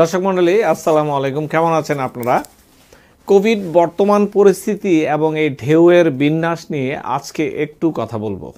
দর্শক মণ্ডলী আসসালামু আলাইকুম কেমন আছেন আপনারা কোভিড বর্তমান পরিস্থিতি এবং এই ঢেউয়ের বিন্যাস নিয়ে আজকে একটু কথা বলবো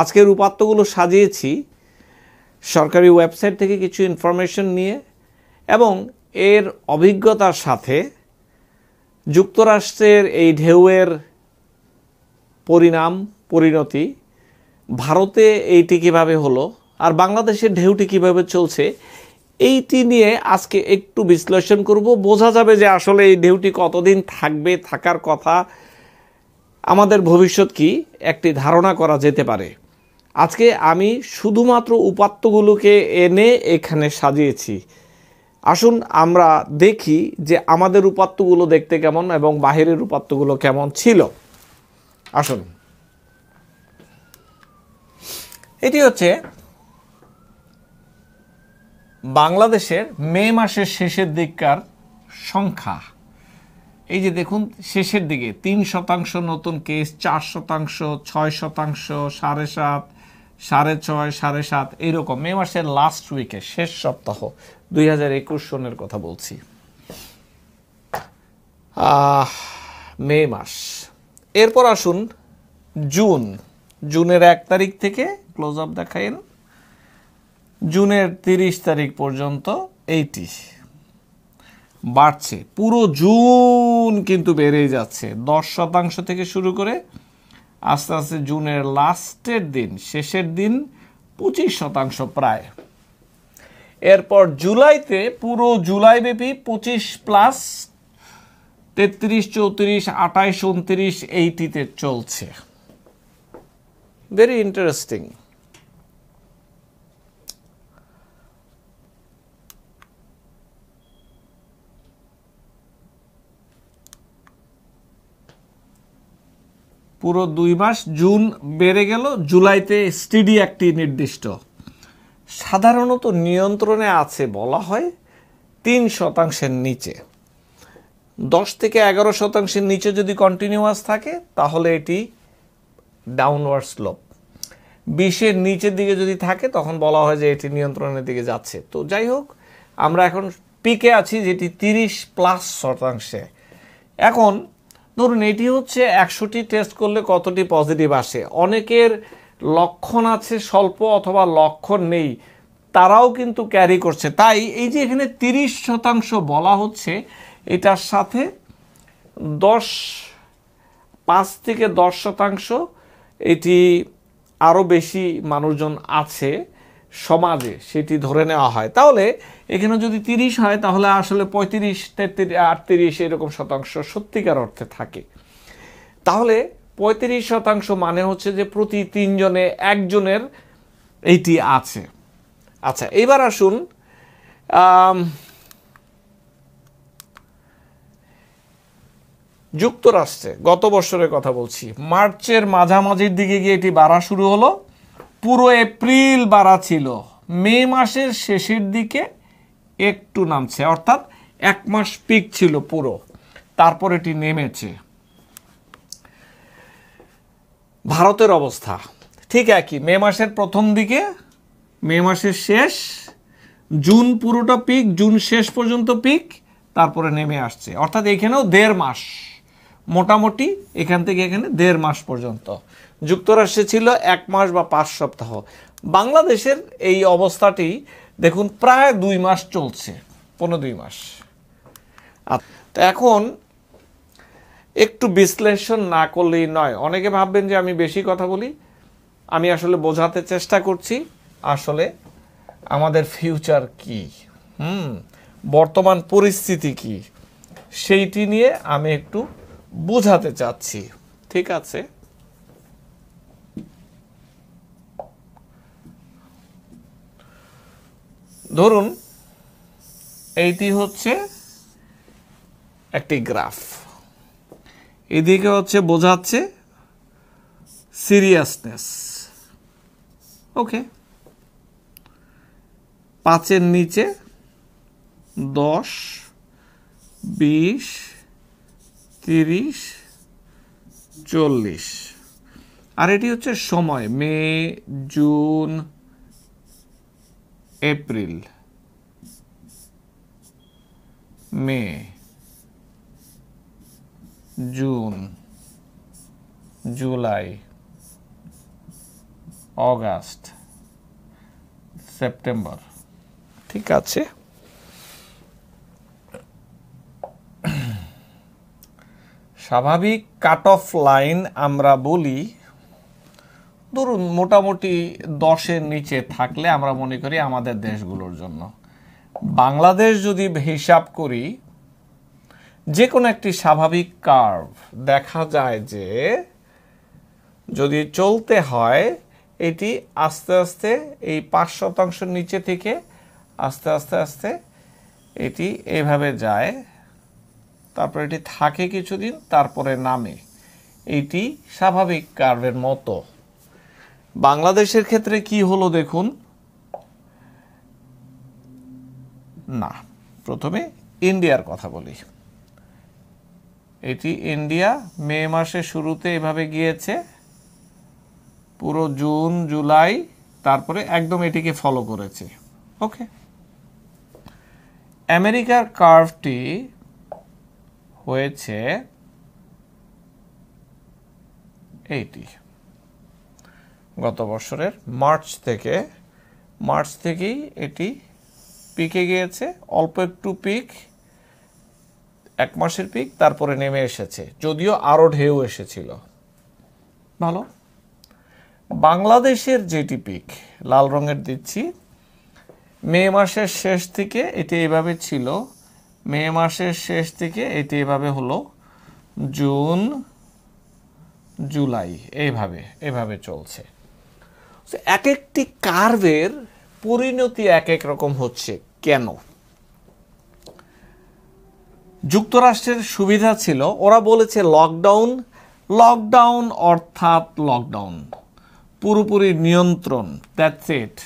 আজকের উপাত্তগুলো সাজিয়েছি সরকারি ওয়েবসাইট থেকে কিছু ইনফরমেশন নিয়ে এবং এর অভিজ্ঞতার সাথে যুক্তরাষ্ট্রের এই ঢেউয়ের পরিণাম পরিণতি ভারতে এইটি কীভাবে হলো আর বাংলাদেশের ঢেউটি কীভাবে চলছে এইটি নিয়ে আজকে একটু বিশ্লেষণ করব বোঝা যাবে যে আসলে এই ঢেউটি কতদিন থাকবে থাকার কথা আমাদের ভবিষ্যৎ কি একটি ধারণা করা যেতে পারে আজকে আমি শুধুমাত্র উপাত্তগুলোকে এনে এখানে সাজিয়েছি আসুন আমরা দেখি যে আমাদের উপাত্তগুলো দেখতে কেমন এবং বাহিরের উপাত্তগুলো কেমন ছিল আসুন এটি হচ্ছে বাংলাদেশের মে মাসের শেষের দিককার সংখ্যা এই যে দেখুন শেষের দিকে তিন শতাংশ নতুন কেস চার শতাংশ ছয় শতাংশ সাড়ে সাত সাড়ে ছয় সাড়ে সাত এইরকম মে মাসের লাস্ট উইকে শেষ সপ্তাহ দুই হাজার একুশ সনের কথা বলছি মে মাস এরপর আসুন জুন জুনের এক তারিখ থেকে ক্লোজ আপ দেখাইন জুনের তিরিশ তারিখ পর্যন্ত এইটি বাড়ছে পুরো জুন কিন্তু বেড়ে যাচ্ছে দশ শতাংশ থেকে শুরু করে আস্তে আস্তে জুনের লাস্টের দিন শেষের দিন পঁচিশ শতাংশ প্রায় এরপর জুলাইতে পুরো জুলাই ব্যাপী পঁচিশ প্লাস তেত্রিশ চৌত্রিশ আঠাইশ উনত্রিশ এইটিতে চলছে ভেরি ইন্টারেস্টিং পুরো দুই মাস জুন বেড়ে গেল জুলাইতে স্টিডি একটি নির্দিষ্ট সাধারণত নিয়ন্ত্রণে আছে বলা হয় তিন শতাংশের নিচে দশ থেকে এগারো শতাংশের নিচে যদি কন্টিনিউয়াস থাকে তাহলে এটি ডাউনওয়ার্ড স্লোপ বিশের নিচের দিকে যদি থাকে তখন বলা হয় যে এটি নিয়ন্ত্রণের দিকে যাচ্ছে তো যাই হোক আমরা এখন পিকে আছি যেটি তিরিশ প্লাস শতাংশে এখন ধরুন এটি হচ্ছে একশোটি টেস্ট করলে কতটি পজিটিভ আসে অনেকের লক্ষণ আছে স্বল্প অথবা লক্ষণ নেই তারাও কিন্তু ক্যারি করছে তাই এই যে এখানে তিরিশ শতাংশ বলা হচ্ছে এটার সাথে দশ পাঁচ থেকে দশ শতাংশ এটি আরও বেশি মানুষজন আছে সমাজে সেটি ধরে নেওয়া হয় তাহলে এখানে যদি তিরিশ হয় তাহলে আসলে পঁয়ত্রিশ তেত্রিশ আটত্রিশ এরকম শতাংশ সত্যিকার অর্থে থাকে তাহলে পঁয়ত্রিশ শতাংশ মানে হচ্ছে যে প্রতি তিনজনে একজনের এইটি আছে আচ্ছা এবার আসুন যুক্তরাষ্ট্রে গত বছরের কথা বলছি মার্চের মাঝামাঝির দিকে গিয়ে এটি বাড়া শুরু হলো পুরো এপ্রিল বাড়া ছিল মে মাসের শেষের দিকে একটু নামছে অর্থাৎ এক মাস পিক ছিল পুরো তারপর এটি নেমেছে ভারতের অবস্থা ঠিক একই মে মাসের প্রথম দিকে মে মাসের শেষ জুন পুরোটা পিক জুন শেষ পর্যন্ত পিক তারপরে নেমে আসছে অর্থাৎ এখানেও দেড় মাস মোটামুটি এখান থেকে এখানে দেড় মাস পর্যন্ত যুক্তরাষ্ট্রে ছিল এক মাস বা পাঁচ সপ্তাহ বাংলাদেশের এই অবস্থাটি দেখুন প্রায় দুই মাস চলছে পনেরো দুই মাস আচ্ছা, তো এখন একটু বিশ্লেষণ না করলেই নয় অনেকে ভাববেন যে আমি বেশি কথা বলি আমি আসলে বোঝাতে চেষ্টা করছি আসলে আমাদের ফিউচার কি হুম বর্তমান পরিস্থিতি কি সেইটি নিয়ে আমি একটু বোঝাতে চাচ্ছি ঠিক আছে ধরুন এইটি হচ্ছে একটি গ্রাফ এদিকে হচ্ছে বোঝাচ্ছে সিরিয়াসনেস ওকে পাঁচের নিচে দশ বিশ তিরিশ চল্লিশ আর এটি হচ্ছে সময় May June April May June July August September ঠিক আছে স্বাভাবিক কাট অফ লাইন আমরা বলি ধরুন মোটামুটি দশের নিচে থাকলে আমরা মনে করি আমাদের দেশগুলোর জন্য বাংলাদেশ যদি হিসাব করি যে কোনো একটি স্বাভাবিক কার্ভ দেখা যায় যে যদি চলতে হয় এটি আস্তে আস্তে এই পাঁচ শতাংশ নিচে থেকে আস্তে আস্তে আস্তে এটি এভাবে যায় তারপরে এটি থাকে কিছুদিন তারপরে নামে এটি স্বাভাবিক কার্ভের মতো বাংলাদেশের ক্ষেত্রে কি হলো দেখুন না প্রথমে ইন্ডিয়ার কথা বলি এটি ইন্ডিয়া মে মাসে শুরুতে এভাবে গিয়েছে পুরো জুন জুলাই তারপরে একদম এটিকে ফলো করেছে ওকে আমেরিকার কার্ভটি হয়েছে এইটি গত বছরের মার্চ থেকে মার্চ থেকেই এটি পিকে গিয়েছে অল্প একটু পিক এক মাসের পিক তারপরে নেমে এসেছে যদিও আরও ঢেউ এসেছিল ভালো বাংলাদেশের যেটি পিক লাল রঙের দিচ্ছি মে মাসের শেষ থেকে এটি এভাবে ছিল মে মাসের শেষ থেকে এটি এভাবে হলো জুন জুলাই এইভাবে এভাবে চলছে এক একটি কার্ভের পরিণতি এক এক রকম হচ্ছে কেন যুক্তরাষ্ট্রের সুবিধা ছিল ওরা বলেছে লকডাউন লকডাউন অর্থাৎ লকডাউন পুরোপুরি নিয়ন্ত্রণ দ্যাটস ইট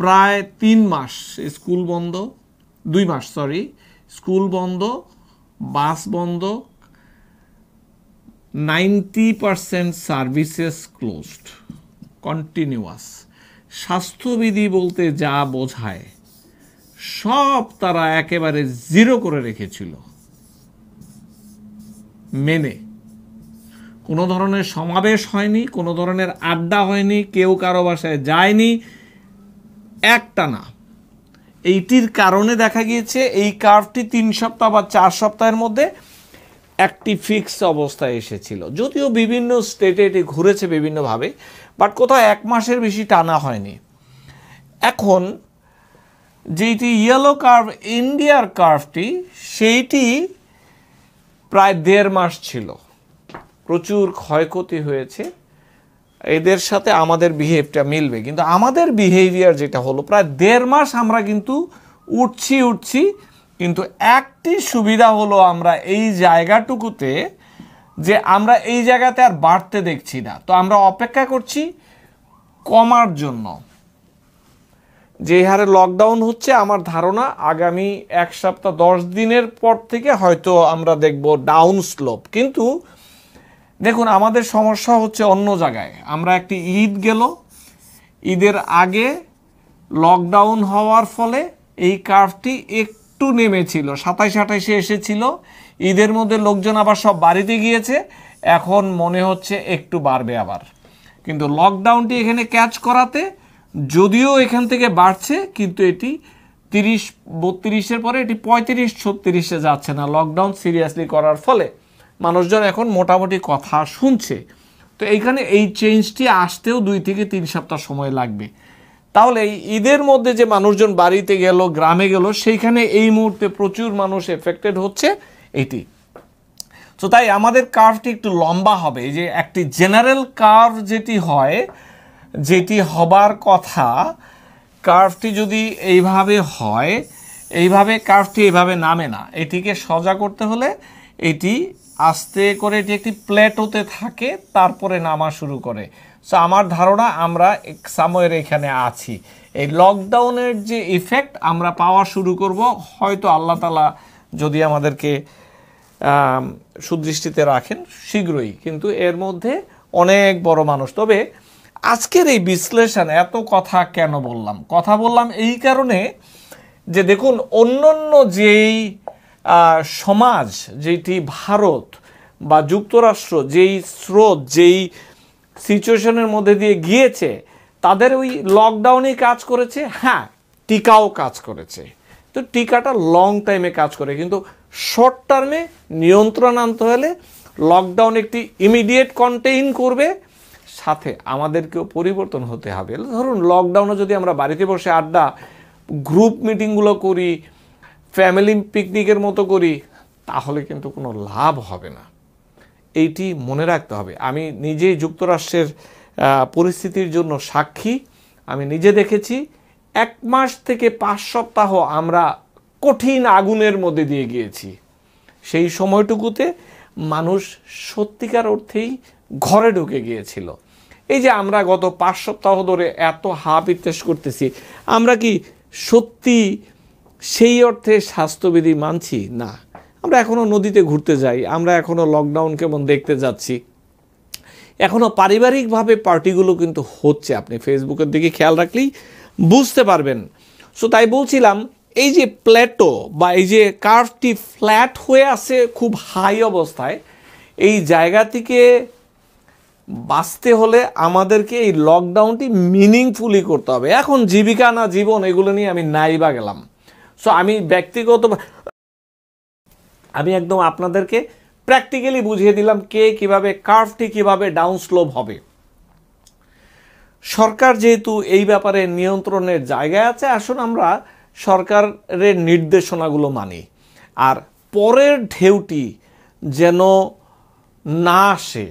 প্রায় তিন মাস স্কুল বন্ধ দুই মাস সরি স্কুল বন্ধ বাস বন্ধ ninety percent services closed continuous স্বাস্থ্যবিধি বলতে যা বোঝায় সব তারা একেবারে জিরো করে রেখেছিল মেনে কোনো ধরনের সমাবেশ হয়নি কোনো ধরনের আড্ডা হয়নি কেউ কারো বাসায় যায়নি একটা না এইটির কারণে দেখা গিয়েছে এই কার্ভটি তিন সপ্তাহ বা চার সপ্তাহের মধ্যে একটি ফিক্স অবস্থায় এসেছিল যদিও বিভিন্ন স্টেটে এটি ঘুরেছে বিভিন্নভাবে বাট কোথাও এক মাসের বেশি টানা হয়নি এখন যেটি ইয়েলো কার্ভ ইন্ডিয়ার কার্ভটি সেইটি প্রায় দেড় মাস ছিল প্রচুর ক্ষয়ক্ষতি হয়েছে এদের সাথে আমাদের বিহেভটা মিলবে কিন্তু আমাদের বিহেভিয়ার যেটা হলো প্রায় দেড় মাস আমরা কিন্তু উঠছি উঠছি কিন্তু একটি সুবিধা হলো আমরা এই জায়গাটুকুতে যে আমরা এই জায়গাতে আর বাড়তে দেখছি না তো আমরা অপেক্ষা করছি কমার জন্য যে হারে লকডাউন হচ্ছে আমার ধারণা আগামী এক সপ্তাহ দশ দিনের পর থেকে হয়তো আমরা দেখব ডাউন স্লোপ কিন্তু দেখুন আমাদের সমস্যা হচ্ছে অন্য জায়গায় আমরা একটি ঈদ গেল ঈদের আগে লকডাউন হওয়ার ফলে এই কার্ভটি একটু নেমেছিল সাতাইশ আঠাইশে এসেছিল ঈদের মধ্যে লোকজন আবার সব বাড়িতে গিয়েছে এখন মনে হচ্ছে একটু বাড়বে আবার কিন্তু লকডাউনটি এখানে ক্যাচ করাতে যদিও এখান থেকে বাড়ছে কিন্তু এটি তিরিশ বত্রিশের পরে এটি পঁয়ত্রিশ ছত্রিশে যাচ্ছে না লকডাউন সিরিয়াসলি করার ফলে মানুষজন এখন মোটামুটি কথা শুনছে তো এইখানে এই চেঞ্জটি আসতেও দুই থেকে তিন সপ্তাহ সময় লাগবে তাহলে এই ঈদের মধ্যে যে মানুষজন বাড়িতে গেল গ্রামে গেল সেইখানে এই মুহূর্তে প্রচুর মানুষ এফেক্টেড হচ্ছে এটি তো তাই আমাদের কার্ভটি একটু লম্বা হবে যে একটি জেনারেল কার্ভ যেটি হয় যেটি হবার কথা কার্ভটি যদি এইভাবে হয় এইভাবে কার্ভটি এইভাবে নামে না এটিকে সজা করতে হলে এটি আস্তে করে এটি একটি প্লেটোতে থাকে তারপরে নামা শুরু করে সো আমার ধারণা আমরা সাময়ের এখানে আছি এই লকডাউনের যে ইফেক্ট আমরা পাওয়া শুরু করব হয়তো আল্লাহ তালা যদি আমাদেরকে সুদৃষ্টিতে রাখেন শীঘ্রই কিন্তু এর মধ্যে অনেক বড় মানুষ তবে আজকের এই বিশ্লেষণ এত কথা কেন বললাম কথা বললাম এই কারণে যে দেখুন অন্যান্য যেই সমাজ যেটি ভারত বা যুক্তরাষ্ট্র যেই স্রোত যেই সিচুয়েশনের মধ্যে দিয়ে গিয়েছে তাদের ওই লকডাউনেই কাজ করেছে হ্যাঁ টিকাও কাজ করেছে তো টিকাটা লং টাইমে কাজ করে কিন্তু শর্ট টার্মে নিয়ন্ত্রণ আনতে হলে লকডাউন একটি ইমিডিয়েট কন্টেইন করবে সাথে আমাদেরকেও পরিবর্তন হতে হবে ধরুন লকডাউনে যদি আমরা বাড়িতে বসে আড্ডা গ্রুপ মিটিংগুলো করি ফ্যামিলি পিকনিকের মতো করি তাহলে কিন্তু কোনো লাভ হবে না এইটি মনে রাখতে হবে আমি নিজেই যুক্তরাষ্ট্রের পরিস্থিতির জন্য সাক্ষী আমি নিজে দেখেছি এক মাস থেকে পাঁচ সপ্তাহ আমরা কঠিন আগুনের মধ্যে দিয়ে গিয়েছি সেই সময়টুকুতে মানুষ সত্যিকার অর্থেই ঘরে ঢুকে গিয়েছিল এই যে আমরা গত পাঁচ সপ্তাহ ধরে এত হাফ ইত্যাস করতেছি আমরা কি সত্যি সেই অর্থে স্বাস্থ্যবিধি মানছি না আমরা এখনও নদীতে ঘুরতে যাই আমরা এখনও লকডাউন কেমন দেখতে যাচ্ছি এখনও পারিবারিকভাবে পার্টিগুলো কিন্তু হচ্ছে আপনি ফেসবুকের দিকে খেয়াল রাখলেই বুঝতে পারবেন সো তাই বলছিলাম এই যে প্ল্যাটো বা এই যে কার্ভটি ফ্ল্যাট হয়ে আছে খুব হাই অবস্থায় এই জায়গাটিকে বাঁচতে হলে আমাদেরকে এই লকডাউনটি মিনিংফুলি করতে হবে এখন জীবিকা না জীবন এগুলো নিয়ে আমি নাই বা গেলাম সো আমি ব্যক্তিগত আমি একদম আপনাদেরকে প্র্যাকটিক্যালি বুঝিয়ে দিলাম কে কিভাবে কার্ভটি কিভাবে ডাউন স্লোপ হবে সরকার যেহেতু এই ব্যাপারে নিয়ন্ত্রণের জায়গায় আছে আসুন আমরা সরকারের নির্দেশনাগুলো মানি আর পরের ঢেউটি যেন না আসে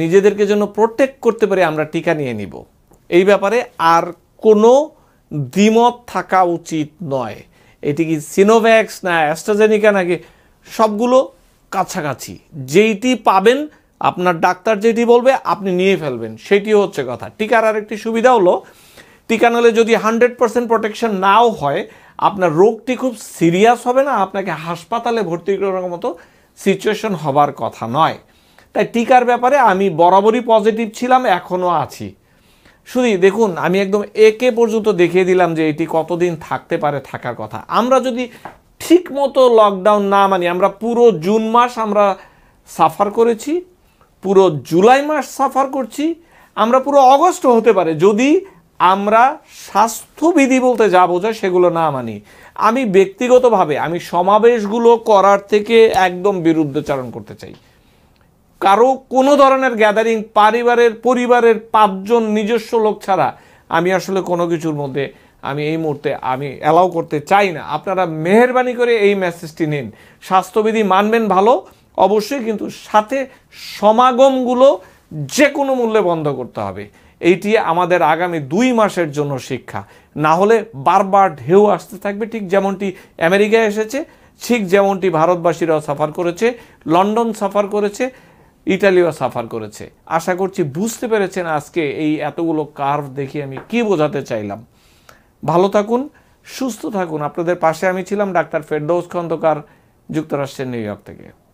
নিজেদেরকে যেন প্রোটেক্ট করতে পারে আমরা টিকা নিয়ে নিব এই ব্যাপারে আর কোনো দ্বিমত থাকা উচিত নয় এটি কি সিনোভ্যাক্স না অ্যাস্ট্রাজেনিকা নাকি সবগুলো কাছাকাছি যেইটি পাবেন আপনার ডাক্তার যেটি বলবে আপনি নিয়ে ফেলবেন সেটি হচ্ছে কথা টিকার আরেকটি সুবিধা হলো টিকা নিলে যদি হান্ড্রেড পার্সেন্ট প্রোটেকশন নাও হয় আপনার রোগটি খুব সিরিয়াস হবে না আপনাকে হাসপাতালে ভর্তি করার মতো সিচুয়েশন হবার কথা নয় তাই টিকার ব্যাপারে আমি বরাবরই পজিটিভ ছিলাম এখনও আছি শুধু দেখুন আমি একদম একে পর্যন্ত দেখিয়ে দিলাম যে এটি কতদিন থাকতে পারে থাকার কথা আমরা যদি ঠিক মতো লকডাউন না মানি আমরা পুরো জুন মাস আমরা সাফার করেছি পুরো জুলাই মাস সাফার করছি আমরা পুরো অগস্ট হতে পারে যদি আমরা স্বাস্থ্যবিধি বলতে যা বোঝায় সেগুলো না মানি আমি ব্যক্তিগতভাবে আমি সমাবেশগুলো করার থেকে একদম বিরুদ্ধচারণ করতে চাই কারো কোনো ধরনের গ্যাদারিং পরিবারের পরিবারের পাঁচজন নিজস্ব লোক ছাড়া আমি আসলে কোনো কিছুর মধ্যে আমি এই মুহূর্তে আমি অ্যালাউ করতে চাই না আপনারা মেহরবানি করে এই মেসেজটি নিন স্বাস্থ্যবিধি মানবেন ভালো অবশ্যই কিন্তু সাথে সমাগমগুলো যে কোনো মূল্যে বন্ধ করতে হবে এইটি আমাদের আগামী দুই মাসের জন্য শিক্ষা না হলে বারবার ঢেউ আসতে থাকবে ঠিক যেমনটি আমেরিকায় এসেছে ঠিক যেমনটি ভারতবাসীরাও সাফার করেছে লন্ডন সাফার করেছে ইটালিও সাফার করেছে আশা করছি বুঝতে পেরেছেন আজকে এই এতগুলো কার্ভ দেখে আমি কি বোঝাতে চাইলাম ভালো থাকুন সুস্থ থাকুন আপনাদের পাশে আমি ছিলাম ডাক্তার ফেরদৌস খন্দকার যুক্তরাষ্ট্রের নিউ ইয়র্ক থেকে